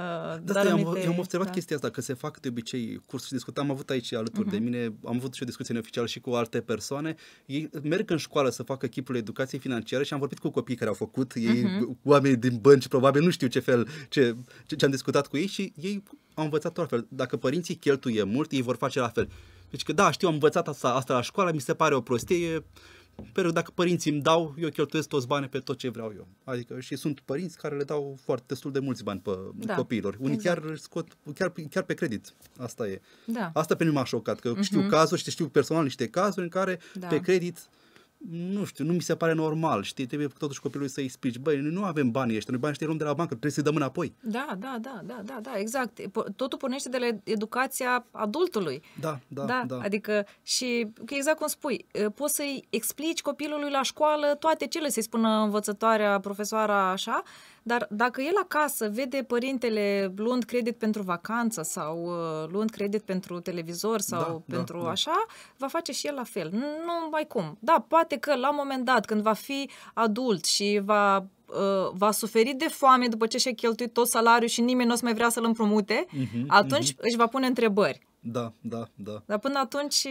dar am, eu am observat da. chestia asta, că se fac de obicei cursuri și discutam, am avut aici alături uh-huh. de mhm. mine, am avut și o discuție neoficială și cu alte persoane. Ei merg în școală să facă chipul educației financiare și am vorbit cu copii care au făcut, ei, uh-huh. oamenii din bănci, probabil nu știu ce fel, ce, ce, ce am discutat cu ei și ei au învățat altfel. Dacă părinții cheltuie mult, ei vor face la fel. Deci că da, știu, am învățat asta, asta la școală, mi se pare o prostie, pentru că dacă părinții îmi dau, eu cheltuiesc toți banii pe tot ce vreau eu. Adică și sunt părinți care le dau foarte destul de mulți bani pe da, copiilor. Unii exact. chiar scot chiar, chiar pe credit. Asta e. Da. Asta pe mine m-a șocat, că uh-huh. știu cazuri și știu personal niște cazuri în care da. pe credit uh, nu știu, nu mi se pare normal, știi, trebuie totuși copilului să-i spici, băi, noi nu avem banii ăștia, noi banii ăștia luăm de la bancă, trebuie să-i dăm înapoi. Da, da, da, da, da, da, exact. Totul pornește de la educația adultului. Da, da, da. da. Adică și exact cum spui, poți să-i explici copilului la școală toate cele, să-i spună învățătoarea, profesoara, așa, dar dacă el acasă vede părintele luând credit pentru vacanță sau uh, luând credit pentru televizor sau da, da pentru da, așa, da. va face și el la fel. Nu mai cum. Da, poate că la un moment dat, când va fi adult și va uh, va suferi de foame după ce și-a cheltuit tot salariul și nimeni nu o să mai vrea să-l împrumute, uh-huh, atunci uh-huh. își va pune întrebări. Da, da, da. Dar până atunci,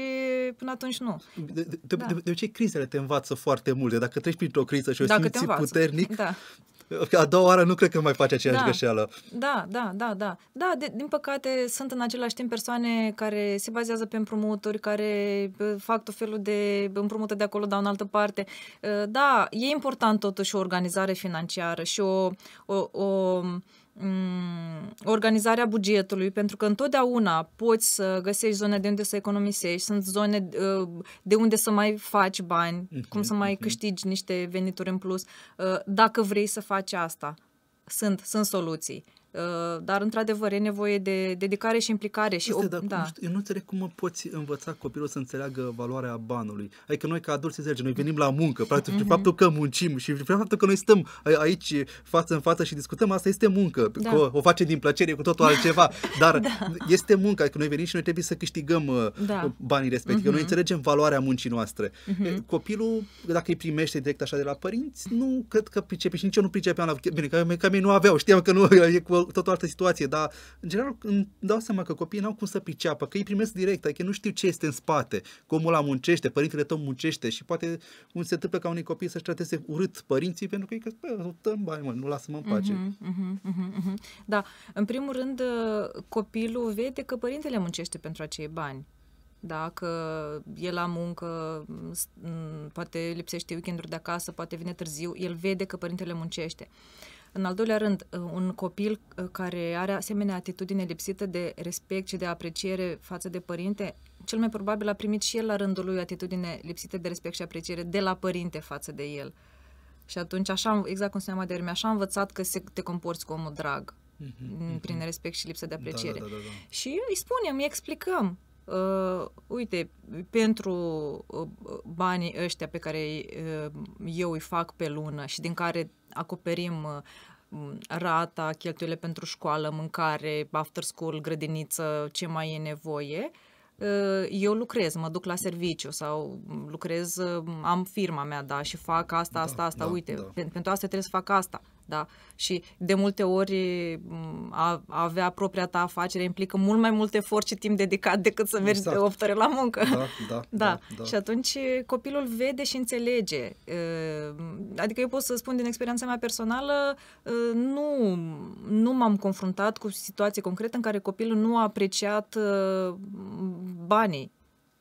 până atunci nu. De, de, da. de, de ce crizele te învață foarte multe? Dacă treci printr-o criză și o Dacă simți puternic, da a doua oară nu cred că mai face aceeași da, greșeală. Da, da, da, da. Da, de, din păcate sunt în același timp persoane care se bazează pe împrumuturi, care fac tot felul de împrumută de acolo, dar în altă parte. Ă, da, e important totuși o organizare financiară și o, o, o Mm, organizarea bugetului, pentru că întotdeauna poți să găsești zone de unde să economisești, sunt zone uh, de unde să mai faci bani, uh-huh, cum să mai uh-huh. câștigi niște venituri în plus, uh, dacă vrei să faci asta. Sunt, sunt soluții. Uh, dar, într-adevăr, e nevoie de dedicare și implicare. Și Uite, o... da. Nu știu, eu nu înțeleg cum poți învăța copilul să înțeleagă valoarea banului. Adică noi, ca adulți, zice, noi venim la muncă. Practic, mm-hmm. faptul că muncim și faptul că noi stăm aici față în față și discutăm, asta este muncă. Da. Că o facem din plăcere, cu totul altceva. Dar da. este muncă. Adică noi venim și noi trebuie să câștigăm uh, da. banii respectivi. Mm-hmm. Noi mhm. înțelegem valoarea muncii noastre. Mm-hmm. Copilul, dacă îi primește direct așa de la părinți, nu cred că pricepe și nici eu nu pricepeam la... Bine, că, că mei nu aveau, știam că nu e cu tot o altă situație, dar în general îmi dau seama că copiii n-au cum să priceapă, că ei primesc direct, adică nu știu ce este în spate, cum omul muncește, părintele tău muncește și poate un se întâmplă ca unii copii să-și trateze urât părinții pentru că ei că dăm bani, mă, nu lasă-mă în mhm, pace. Uh-huh, uh-huh, uh-huh, Da, în primul rând ă, copilul vede că părintele muncește pentru acei bani dacă e la muncă, poate lipsește weekend de acasă, poate vine târziu, el vede că părintele muncește. Uh, în al doilea rând, uh, un copil uh, care are asemenea atitudine lipsită de respect și de apreciere față de părinte, cel mai probabil a primit și el la rândul lui atitudine lipsită de respect și apreciere de la părinte față de el. Și atunci, așa, exact cum spuneam mai devreme, așa am învățat că se, te comporți cu omul drag, mm-hmm, prin mm-hmm. respect și lipsă de da, da, apreciere. Da, da, da, da. Și îi spunem, îi explicăm, uh, uite, pentru uh, banii ăștia pe care uh, eu îi fac pe lună și din care acoperim rata, cheltuielile pentru școală, mâncare, after school, grădiniță, ce mai e nevoie, uh, eu lucrez, mă duc la serviciu sau lucrez, uh, am firma mea, da, și fac asta, da, asta, asta, da, uite, da. pentru asta trebuie să fac asta. Da? Și de multe ori a, a avea propria ta afacere implică mult mai mult efort și timp dedicat decât să mergi exact. de 8 ore la muncă. Da, da, da. da, da. Și atunci copilul vede și înțelege. Adică eu pot să spun din experiența mea personală, nu, nu m-am confruntat cu situații concrete în care copilul nu a apreciat banii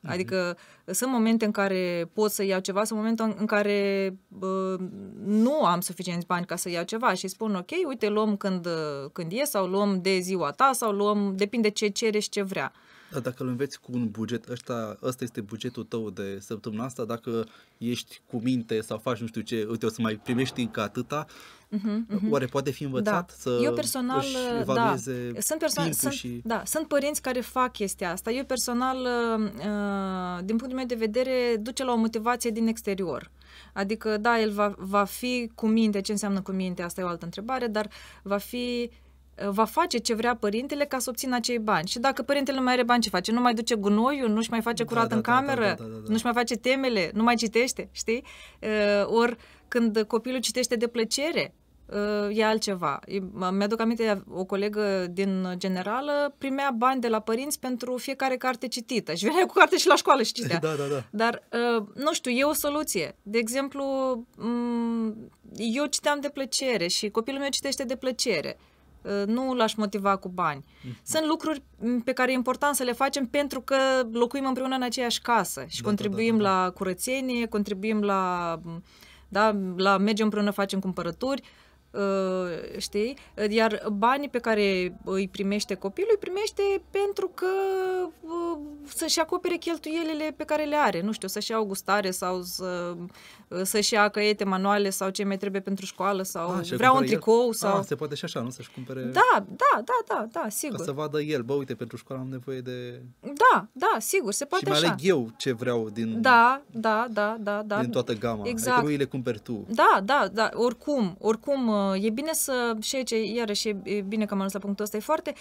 Uh-huh. Adică sunt momente în care pot să iau ceva, sunt momente în care uh, nu am suficienți bani ca să iau ceva și spun ok, uite, luăm când, când e sau luăm de ziua ta sau luăm, depinde ce cere și ce vrea. Uh, dar dacă îl înveți cu un buget, ăsta, ăsta este bugetul tău de săptămâna asta, dacă ești cu minte sau faci nu știu ce, uite, o să mai primești încă atâta, uh-huh, uh-huh. oare poate fi învățat da. să Eu personal, da. Sunt, persoane, sunt, și... da, sunt părinți care fac chestia asta. Eu personal, uh, uh, din punctul meu de vedere, duce la o motivație din exterior. Adică, da, el va, va fi cu minte, ce înseamnă cu minte, asta e o altă întrebare, dar va fi uh, Uh, va face ce vrea părintele ca să obțină acei bani. Și dacă părintele nu mai are bani, ce face? Nu mai duce gunoiul, nu-și mai face da, curat da, da, în cameră, da, da, da, da, da, da. nu-și mai face temele, nu mai citește, știi? Uh, Ori când copilul citește de plăcere, uh, e altceva. Mi-aduc aminte, o colegă din generală primea bani de la părinți pentru fiecare carte citită și venea cu carte și la școală și citea. Da, da, da. Dar, uh, nu știu, e o soluție. De exemplu, um, eu citeam de plăcere și copilul meu citește de plăcere. Uh, nu l-aș motiva cu bani. Mhm. Sunt lucruri pe care e important să le facem pentru că locuim împreună în aceeași casă și da, da contribuim da, da, da. la curățenie, contribuim la, da, la mergem împreună, facem cumpărături. Uh, Uh, știi? Iar banii pe care îi primește copilul, îi primește pentru că uh, să-și acopere cheltuielile pe care le are, nu știu, să-și ia o gustare sau să, uh, să-și ia căiete manuale sau ce mai trebuie pentru școală sau a, ah, vrea un tricou el. Ah, sau... A, se poate și așa, nu? Să-și cumpere... Da, da, da, da, da, sigur. Ca să vadă el, bă, uite, pentru școală am nevoie de... Da, da, sigur, se poate și așa. aleg eu ce vreau din... Da, da, da, da, da. Din toată gama. Exact. Adică nu îi le cumperi tu. Da, da, da, oricum, oricum e bine să, și aici, iarăși, e bine că am ajuns la punctul ăsta, e foarte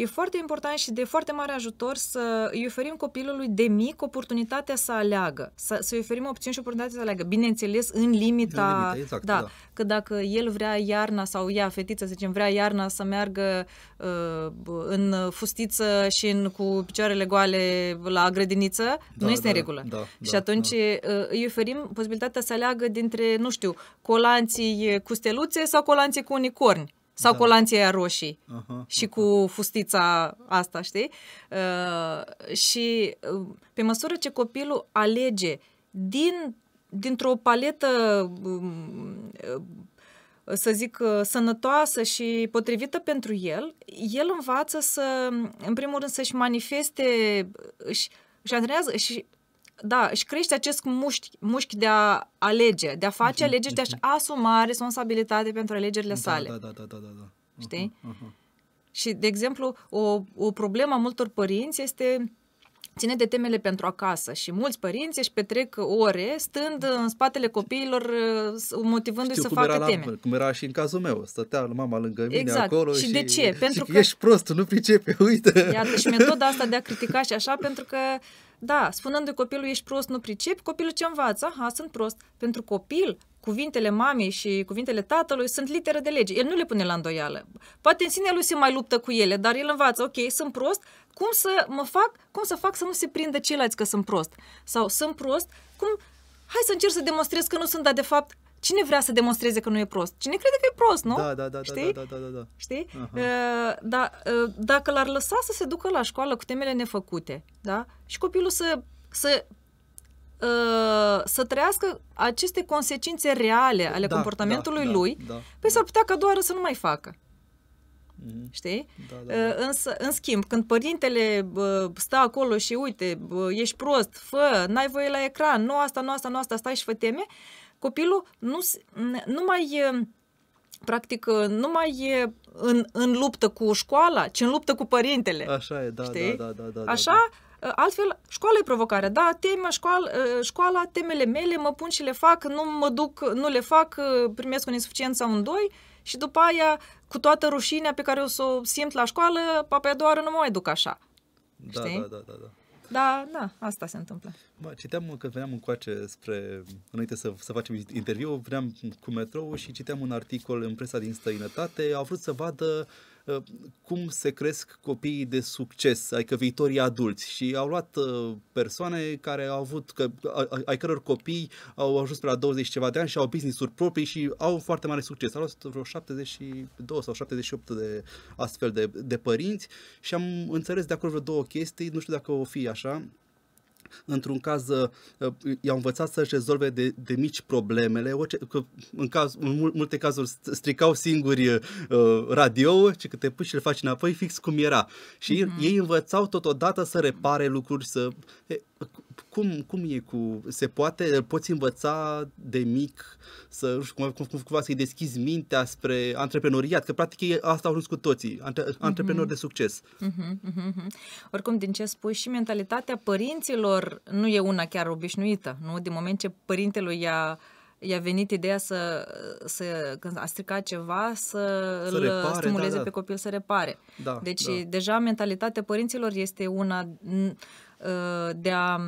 E foarte important și de foarte mare ajutor să îi oferim copilului de mic oportunitatea să aleagă, să, să îi oferim opțiuni și oportunitatea să aleagă, bineînțeles, în limita, în limita exact, da, da, că dacă el vrea iarna sau ea, fetița, să zicem, vrea iarna să meargă uh, în fustiță și în, cu picioarele goale la grădiniță, da, nu este da, în da. regulă. Da, da, și atunci da. Uh, îi oferim posibilitatea să aleagă dintre, nu știu, colanții cu steluțe sau colanții cu unicorni. Sau da. colanții aia roșii uh-huh. și cu fustița asta, știi? Uh, și uh, pe măsură ce copilul alege din, dintr-o paletă, um, uh, să zic, uh, sănătoasă și potrivită pentru el, el învață să, în primul rând, să-și manifeste, își, își antrenează și da, își crește acest mușchi, mușchi de a alege, de a face mhm, alegeri, de a-și mhm. asuma responsabilitate pentru alegerile da, sale. Da, da, da, da, da. da. Știi? Uh-huh. Și, de exemplu, o, o problemă a multor părinți este ține de temele pentru acasă și mulți părinți își petrec ore stând în spatele copiilor uh, motivându-i Știu, să facă teme. La, cum era și în cazul meu, stătea mama lângă mine exact. acolo și, și de ce? Pentru și că ești prost, nu pricepe, uite. Iată și metoda asta de a critica și așa, pentru că da, spunându-i copilul ești prost, nu pricepi, copilul ce învață, Aha, sunt prost. Pentru copil, cuvintele mamei și cuvintele tatălui sunt literă de lege. El nu le pune la îndoială. Poate în sine lui se mai luptă cu ele, dar el învață, ok, sunt prost, cum să mă fac, cum să fac să nu se prindă ceilalți că sunt prost? Sau sunt prost, cum, hai să încerc să demonstrez că nu sunt, dar de fapt Cine vrea să demonstreze că nu e prost? Cine crede că e prost, nu? Da, da, da, da Știi? da, da, da, da. da. Știi? Uh, da, uh, dacă l-ar lăsa să se ducă la școală cu temele nefăcute, da? Și copilul să, să ă, să trăiască aceste consecințe reale ale da, da comportamentului da, da, lui, da, păi s-ar putea ca doar să nu mai facă. Mm-hmm. Știi? Da, da, ă, da. Însă, în schimb, când părintele stă acolo și uite, ești prost, fă, n-ai voie la ecran, nu asta, nu asta, nu asta, stai și fă teme, copilul nu, nu mai practic ă, nu mai e în, în luptă cu școala, ci în luptă cu părintele. Așa e, da, știi? da, da, da, da. Așa, da. Ă, altfel, școala e provocarea, da, tema, școala, școala, temele mele, mă pun și le fac, nu mă duc, nu le fac, primesc un insuficient sau un doi, și după aia, cu toată rușinea pe care o să o simt la școală, papa doar nu mă mai duc așa. Da, Știi? da, da, da, da. Da, da, asta se întâmplă. Ba, citeam că veneam încoace spre, înainte să, să facem interviu, veneam cu metrou și citeam un articol în presa din străinătate. Au vrut să vadă uh, Ă, cum se cresc copiii de succes, adică viitorii adulți și au luat ă, persoane care au avut, că, ai căror copii au ajuns pe la 20 ceva de ani și au business-uri proprii și au foarte mare succes. Au luat vreo 72 sau 78 de astfel de, de părinți și am înțeles de acolo vreo două chestii, nu știu dacă o fi așa, într-un caz uh, uh, i-au învățat să-și rezolve de, de mici problemele, orice, că în, caz, în multe cazuri stricau singuri uh, radio că câte puși le faci înapoi fix cum era. Și mm-hmm. ei învățau totodată să repare lucruri, să cum, cum e cu... Se poate, poți învăța de mic să, nu știu, cum, cum, cum să-i deschizi mintea spre antreprenoriat, că practic asta au ajuns cu toții, antre, mhm. antreprenori uh-huh. de succes. Uh-huh, uh-huh. Oricum, din ce spui și mentalitatea părinților nu e una chiar obișnuită, nu? Din moment ce părintelui i-a i-a venit ideea să, să când a stricat ceva, să, să îl repare, da, stimuleze da, da. pe copil să repare. Da, deci, da. deja mentalitatea părinților este una uh, de a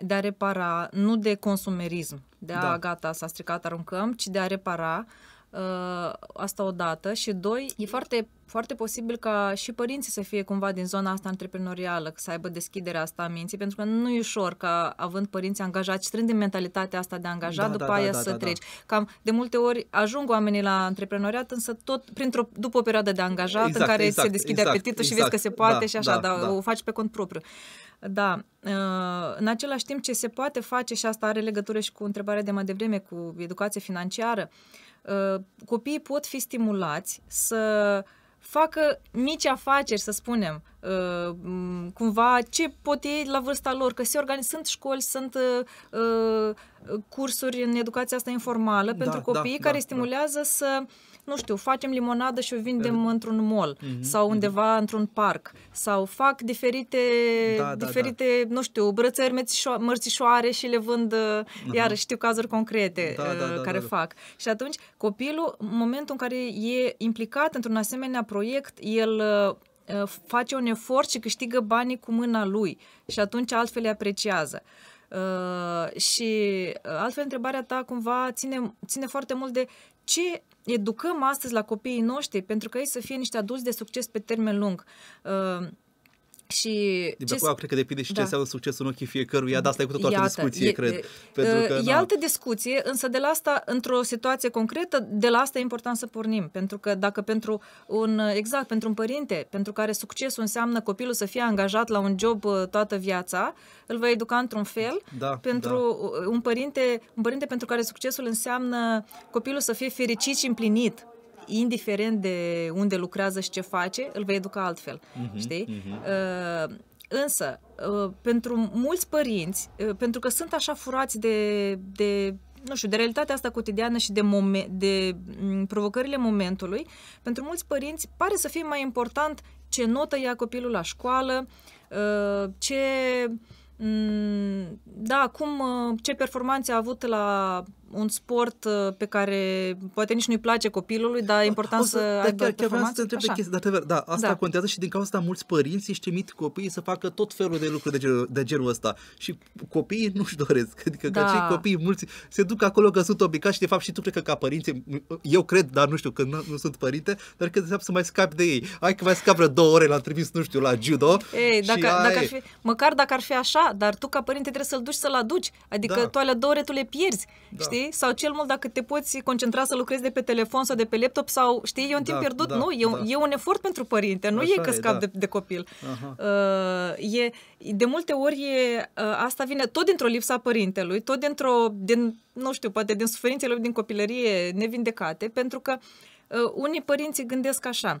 de a repara, nu de consumerism, de a da. gata, s-a stricat, aruncăm, ci de a repara Uh, asta odată și doi, e foarte, foarte posibil ca și părinții să fie cumva din zona asta antreprenorială, să aibă deschiderea asta a minții, pentru că nu e ușor ca având părinții angajați, strând din mentalitatea asta de angajat, da, după da, aia da, să da, da. treci. Da. Cam de multe ori ajung oamenii la antreprenoriat, însă tot printr-o, după o perioadă de angajat exact, în care exact, se deschide exact, apetitul exact, și vezi că exact. se poate da, și așa, da, dar da. o faci pe cont propriu. Da, uh, în același timp ce se poate face, și asta are legătură și cu întrebarea de mai devreme, cu educație financiară, uh, copiii pot fi stimulați să facă mici afaceri, să spunem, Uh, cumva ce pot ei la vârsta lor, că se organizează sunt școli, sunt uh, uh, cursuri în educația asta informală da, pentru da, copii da, care da, stimulează da. să nu știu, facem limonadă și o vindem er- într-un mall uh-huh, sau undeva uh-huh. într-un parc sau fac diferite, da, da, da. diferite da. nu știu, brățări mărțișoare și le vând, uh-huh. iar știu cazuri concrete da, da, da, care da, da. fac. Și atunci copilul, în momentul în care e implicat într-un asemenea proiect, el Uh, face un efort și câștigă banii cu mâna lui și atunci altfel îi apreciază. Uh, și uh, altfel întrebarea ta cumva ține, ține foarte mult de ce educăm astăzi la copiii noștri pentru că ei să fie niște adulți de succes pe termen lung. Uh, și de ce... acum, cred că depinde și da. ce înseamnă succesul în ochii fiecăruia, dar asta e cu totul altă discuție, e, cred. E, pentru că, da. e da. altă discuție, însă de la asta, într-o situație concretă, de la asta e important să pornim. Pentru că dacă pentru un, exact, pentru un părinte, pentru care succesul înseamnă copilul să fie angajat la un job uh, toată viața, îl va educa într-un fel. Da, pentru da. Un, părinte, un părinte pentru care succesul înseamnă copilul să fie fericit și împlinit indiferent de unde lucrează și ce face, îl vei educa altfel, uh-huh, știi? Uh-huh. Uh, însă, uh, pentru mulți părinți, uh, pentru că sunt așa furați de, de nu știu, de realitatea asta cotidiană și de, momen, de mm, provocările momentului, pentru mulți părinți pare să fie mai important ce notă ia copilul la școală, uh, ce mm, da, cum, uh, ce performanțe a avut la un sport uh, pe care poate nici nu-i place copilului, dar e important o să, să aibă chiar, chiar vreau să te întreb chestia, dar da, asta da. contează și din cauza asta mulți părinți își trimit copiii să facă tot felul de lucruri de genul, de genul ăsta și copiii nu-și doresc, adică da. că cei copii mulți se duc acolo că sunt obicați și de fapt și tu cred că ca părinți, eu cred, dar nu știu că nu, nu sunt părinte, dar că de fapt să mai scap de ei. Hai că mai scap vreo două ore, l-am trimis, nu știu, la judo. Ei, dacă, și ai... dacă ar fi, măcar dacă ar fi așa, dar tu ca părinte trebuie să-l duci să-l aduci, adică da. tu alea două ore tu le pierzi, da. știi? știi? Sau cel mult dacă te poți concentra să lucrezi de pe telefon sau de pe laptop sau, știi, e un da, timp pierdut. Da, nu, e, da. e un efort pentru părinte, nu Așa e că scap da. de, de copil. Uh, e, de multe ori e, uh, asta vine tot dintr-o lipsă a părintelui, tot dintr-o, din, nu știu, poate din suferințele din copilărie nevindecate, pentru că uh, unii părinți gândesc așa, uh,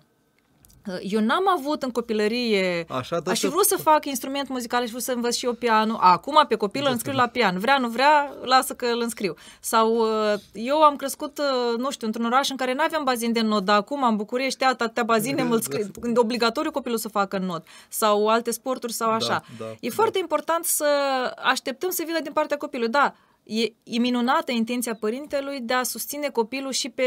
Uh, eu n-am avut în copilărie, Așa, aș fi vrut să fac instrument muzical, aș vrut să învăț și eu pianul. Acum pe copil îl înscriu la pian. Vrea, nu vrea, lasă că îl înscriu. Sau uh, eu am crescut, uh, nu știu, într-un oraș în care nu aveam bazin de not, dar acum am București, atâtea bazine, mă exact. obligatoriu copilul să facă not. Sau alte sporturi sau da, așa. Da, da, e da. foarte important să așteptăm să vină din partea copilului. Da, e, e minunată intenția părintelui de a susține copilul și pe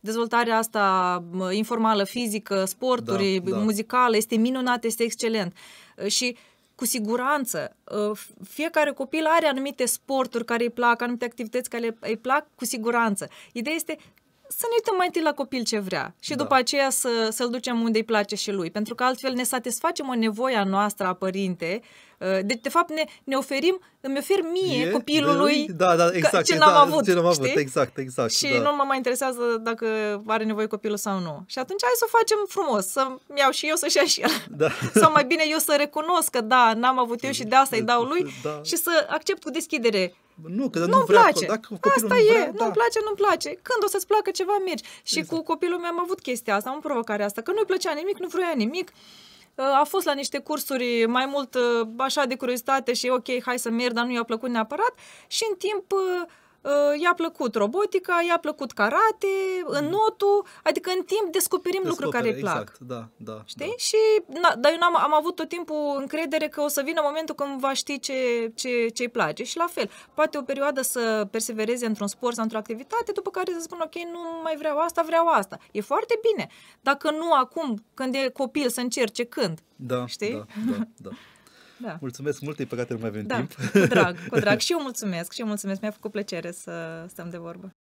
dezvoltarea asta informală, fizică, sporturi, da, da. muzicală. Este minunat, este excelent. Ă, și cu siguranță, ă, fiecare copil are anumite sporturi care îi plac, anumite activități care îi plac, cu siguranță. Ideea este să ne uităm mai întâi la copil ce vrea și da. după aceea să, să-l ducem unde îi place și lui, pentru că altfel ne satisfacem o nevoia noastră a părinte. Uh, deci, de fapt, ne, ne oferim, îmi ofer mie e, copilului da, da, exact, ce n-am da, avut. Ce n-am avut știi? Exact, exact. Și da. nu mă mai interesează dacă are nevoie copilul sau nu. Și atunci hai să o facem frumos, să iau și eu să-și ia și el. Da. sau mai bine eu să recunosc că da, n-am avut eu și de asta îi dau lui da. și să accept cu deschidere nu, că nu-mi nu vrea, place. Dacă copilul Asta nu vrea, e, da. nu-mi place, nu-mi place. Când o să-ți placă ceva, mergi. Și exact. cu copilul meu am avut chestia asta, am provocarea asta, că nu-i plăcea nimic, nu vroia nimic. Uh, a fost la niște cursuri mai mult uh, așa de curiozitate și ok, hai să merg, dar nu i-a plăcut neapărat. Și în timp uh, Uh, i-a plăcut robotica, i-a plăcut karate, mm. în notul, adică în timp descoperim Descoperi, lucruri care îi plac. Exact, da, da. Știi? Da. Și, na, dar eu am am avut tot timpul încredere că o să vină momentul când va ști ce, ce, ce îi place. Și la fel, poate o perioadă să persevereze într-un sport sau într-o activitate, după care să spun, ok, nu mai vreau asta, vreau asta. E foarte bine. Dacă nu acum, când e copil, să încerce când. Da, știi? Da, da, da. Da. Mulțumesc mult, e păcate nu mai avem da, timp. Cu drag, cu drag. Și eu mulțumesc, și eu mulțumesc. Mi-a făcut plăcere să stăm de vorbă.